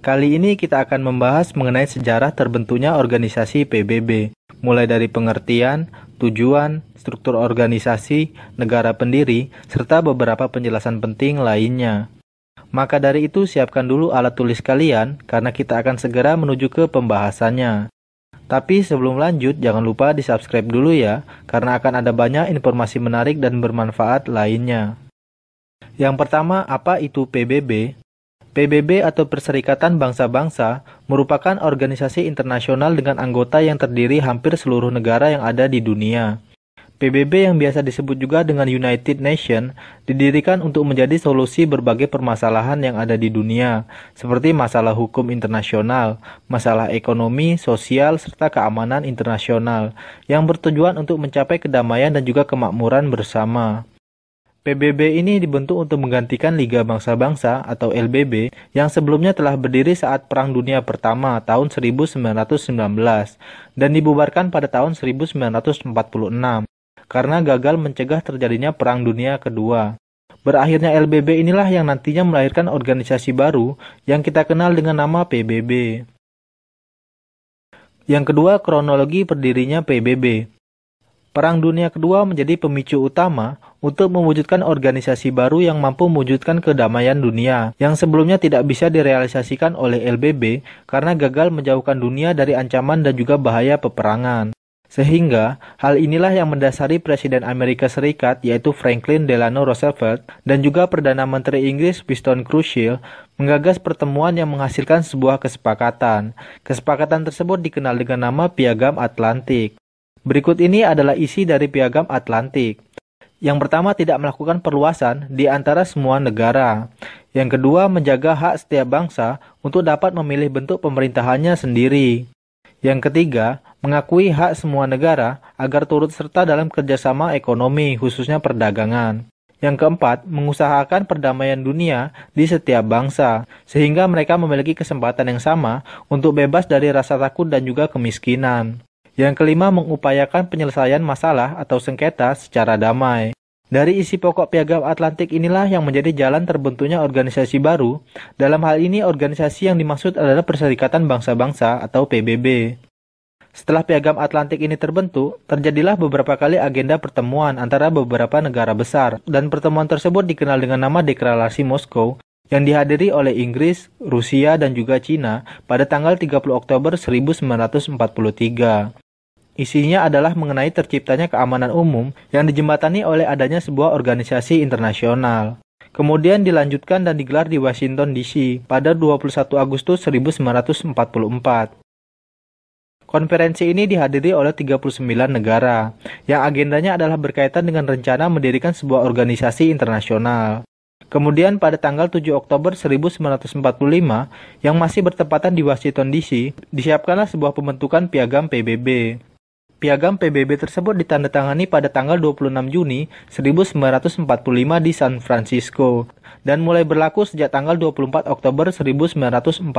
Kali ini kita akan membahas mengenai sejarah terbentuknya organisasi PBB, mulai dari pengertian, tujuan, struktur organisasi, negara pendiri, serta beberapa penjelasan penting lainnya. Maka dari itu siapkan dulu alat tulis kalian karena kita akan segera menuju ke pembahasannya. Tapi sebelum lanjut jangan lupa di subscribe dulu ya karena akan ada banyak informasi menarik dan bermanfaat lainnya. Yang pertama apa itu PBB? PBB atau Perserikatan Bangsa-Bangsa merupakan organisasi internasional dengan anggota yang terdiri hampir seluruh negara yang ada di dunia. PBB yang biasa disebut juga dengan United Nations didirikan untuk menjadi solusi berbagai permasalahan yang ada di dunia, seperti masalah hukum internasional, masalah ekonomi, sosial, serta keamanan internasional, yang bertujuan untuk mencapai kedamaian dan juga kemakmuran bersama. PBB ini dibentuk untuk menggantikan Liga Bangsa-Bangsa atau LBB yang sebelumnya telah berdiri saat Perang Dunia Pertama tahun 1919 dan dibubarkan pada tahun 1946 karena gagal mencegah terjadinya Perang Dunia Kedua. Berakhirnya LBB inilah yang nantinya melahirkan organisasi baru yang kita kenal dengan nama PBB. Yang kedua, kronologi berdirinya PBB. Perang Dunia Kedua menjadi pemicu utama untuk mewujudkan organisasi baru yang mampu mewujudkan kedamaian dunia yang sebelumnya tidak bisa direalisasikan oleh LBB karena gagal menjauhkan dunia dari ancaman dan juga bahaya peperangan. Sehingga, hal inilah yang mendasari Presiden Amerika Serikat yaitu Franklin Delano Roosevelt dan juga Perdana Menteri Inggris Winston Churchill menggagas pertemuan yang menghasilkan sebuah kesepakatan. Kesepakatan tersebut dikenal dengan nama Piagam Atlantik. Berikut ini adalah isi dari Piagam Atlantik. Yang pertama, tidak melakukan perluasan di antara semua negara. Yang kedua, menjaga hak setiap bangsa untuk dapat memilih bentuk pemerintahannya sendiri. Yang ketiga, mengakui hak semua negara agar turut serta dalam kerjasama ekonomi, khususnya perdagangan. Yang keempat, mengusahakan perdamaian dunia di setiap bangsa, sehingga mereka memiliki kesempatan yang sama untuk bebas dari rasa takut dan juga kemiskinan. Yang kelima, mengupayakan penyelesaian masalah atau sengketa secara damai. Dari isi pokok piagam Atlantik inilah yang menjadi jalan terbentuknya organisasi baru. Dalam hal ini, organisasi yang dimaksud adalah Perserikatan Bangsa-Bangsa atau PBB. Setelah piagam Atlantik ini terbentuk, terjadilah beberapa kali agenda pertemuan antara beberapa negara besar, dan pertemuan tersebut dikenal dengan nama Deklarasi Moskow yang dihadiri oleh Inggris, Rusia, dan juga Cina pada tanggal 30 Oktober 1943. Isinya adalah mengenai terciptanya keamanan umum yang dijembatani oleh adanya sebuah organisasi internasional. Kemudian dilanjutkan dan digelar di Washington DC pada 21 Agustus 1944. Konferensi ini dihadiri oleh 39 negara, yang agendanya adalah berkaitan dengan rencana mendirikan sebuah organisasi internasional. Kemudian pada tanggal 7 Oktober 1945 yang masih bertepatan di Washington DC, disiapkanlah sebuah pembentukan piagam PBB. Piagam PBB tersebut ditandatangani pada tanggal 26 Juni 1945 di San Francisco dan mulai berlaku sejak tanggal 24 Oktober 1945.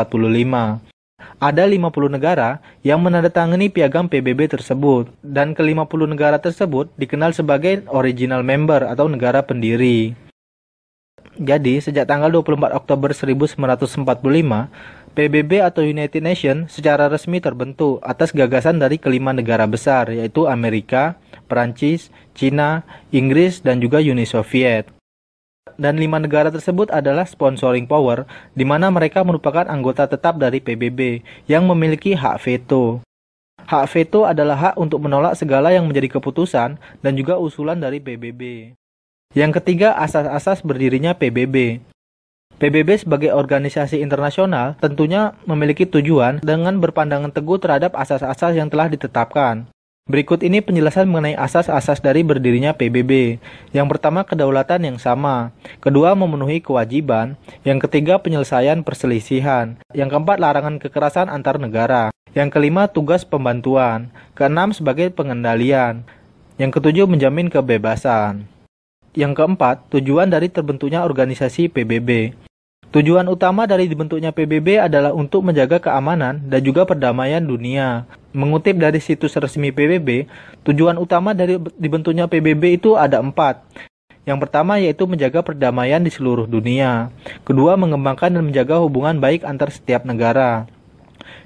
Ada 50 negara yang menandatangani piagam PBB tersebut dan ke-50 negara tersebut dikenal sebagai original member atau negara pendiri. Jadi, sejak tanggal 24 Oktober 1945, PBB atau United Nations secara resmi terbentuk atas gagasan dari kelima negara besar yaitu Amerika, Perancis, Cina, Inggris, dan juga Uni Soviet. Dan lima negara tersebut adalah sponsoring power, di mana mereka merupakan anggota tetap dari PBB yang memiliki hak veto. Hak veto adalah hak untuk menolak segala yang menjadi keputusan dan juga usulan dari PBB. Yang ketiga, asas-asas berdirinya PBB. PBB sebagai organisasi internasional tentunya memiliki tujuan dengan berpandangan teguh terhadap asas-asas yang telah ditetapkan. Berikut ini penjelasan mengenai asas-asas dari berdirinya PBB. Yang pertama, kedaulatan yang sama. Kedua, memenuhi kewajiban. Yang ketiga, penyelesaian perselisihan. Yang keempat, larangan kekerasan antar negara. Yang kelima, tugas pembantuan. Keenam, sebagai pengendalian. Yang ketujuh, menjamin kebebasan. Yang keempat, tujuan dari terbentuknya organisasi PBB. Tujuan utama dari dibentuknya PBB adalah untuk menjaga keamanan dan juga perdamaian dunia. Mengutip dari situs resmi PBB, tujuan utama dari dibentuknya PBB itu ada empat. Yang pertama yaitu menjaga perdamaian di seluruh dunia. Kedua, mengembangkan dan menjaga hubungan baik antar setiap negara.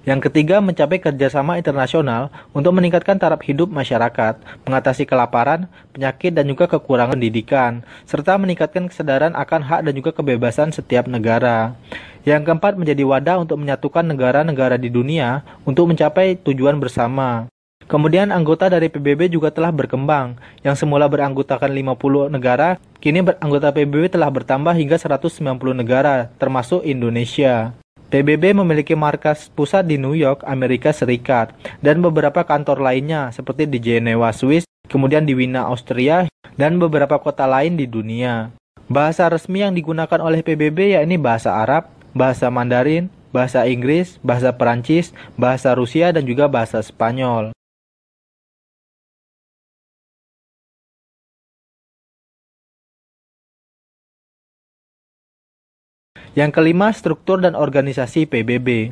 Yang ketiga, mencapai kerjasama internasional untuk meningkatkan taraf hidup masyarakat, mengatasi kelaparan, penyakit, dan juga kekurangan pendidikan, serta meningkatkan kesadaran akan hak dan juga kebebasan setiap negara. Yang keempat, menjadi wadah untuk menyatukan negara-negara di dunia untuk mencapai tujuan bersama. Kemudian anggota dari PBB juga telah berkembang, yang semula beranggotakan 50 negara, kini anggota PBB telah bertambah hingga 190 negara, termasuk Indonesia. PBB memiliki markas pusat di New York, Amerika Serikat, dan beberapa kantor lainnya seperti di Jenewa, Swiss, kemudian di Wina, Austria, dan beberapa kota lain di dunia. Bahasa resmi yang digunakan oleh PBB yakni bahasa Arab, bahasa Mandarin, bahasa Inggris, bahasa Perancis, bahasa Rusia, dan juga bahasa Spanyol. Yang kelima, struktur dan organisasi PBB.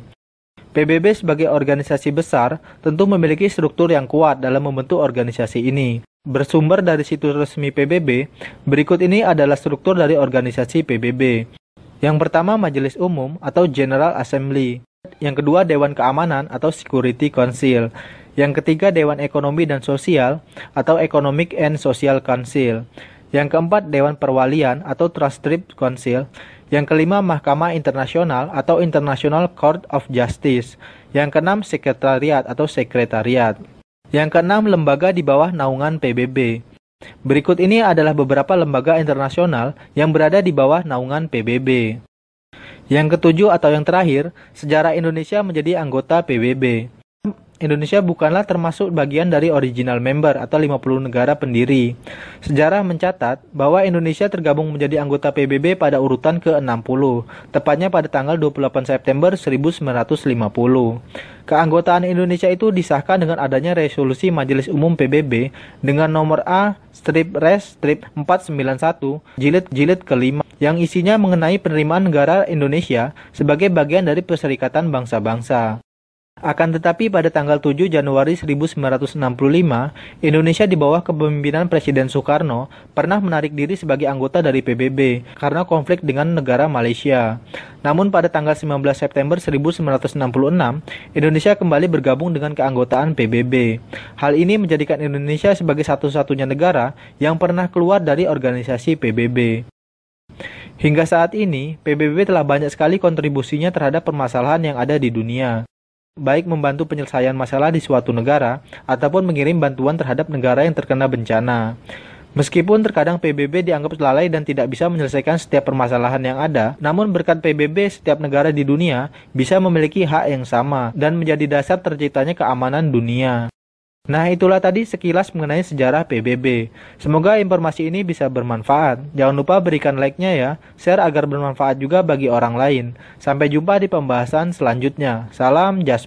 PBB sebagai organisasi besar tentu memiliki struktur yang kuat dalam membentuk organisasi ini. Bersumber dari situs resmi PBB, berikut ini adalah struktur dari organisasi PBB. Yang pertama Majelis Umum atau General Assembly. Yang kedua Dewan Keamanan atau Security Council. Yang ketiga Dewan Ekonomi dan Sosial atau Economic and Social Council. Yang keempat Dewan Perwalian atau Trust Trip Council. Yang kelima, Mahkamah Internasional atau International Court of Justice. Yang keenam, Sekretariat atau Sekretariat. Yang keenam, lembaga di bawah naungan PBB. Berikut ini adalah beberapa lembaga internasional yang berada di bawah naungan PBB. Yang ketujuh atau yang terakhir, sejarah Indonesia menjadi anggota PBB. Indonesia bukanlah termasuk bagian dari original member atau 50 negara pendiri. Sejarah mencatat bahwa Indonesia tergabung menjadi anggota PBB pada urutan ke-60, tepatnya pada tanggal 28 September 1950. Keanggotaan Indonesia itu disahkan dengan adanya resolusi Majelis Umum PBB dengan nomor A strip res strip 491 jilid jilid kelima yang isinya mengenai penerimaan negara Indonesia sebagai bagian dari Perserikatan Bangsa-Bangsa. Akan tetapi pada tanggal 7 Januari 1965, Indonesia di bawah kepemimpinan Presiden Soekarno pernah menarik diri sebagai anggota dari PBB karena konflik dengan negara Malaysia. Namun pada tanggal 19 September 1966, Indonesia kembali bergabung dengan keanggotaan PBB. Hal ini menjadikan Indonesia sebagai satu-satunya negara yang pernah keluar dari organisasi PBB. Hingga saat ini, PBB telah banyak sekali kontribusinya terhadap permasalahan yang ada di dunia baik membantu penyelesaian masalah di suatu negara ataupun mengirim bantuan terhadap negara yang terkena bencana. Meskipun terkadang PBB dianggap lalai dan tidak bisa menyelesaikan setiap permasalahan yang ada, namun berkat PBB setiap negara di dunia bisa memiliki hak yang sama dan menjadi dasar terciptanya keamanan dunia. Nah itulah tadi sekilas mengenai sejarah PBB. Semoga informasi ini bisa bermanfaat. Jangan lupa berikan like-nya ya, share agar bermanfaat juga bagi orang lain. Sampai jumpa di pembahasan selanjutnya. Salam jas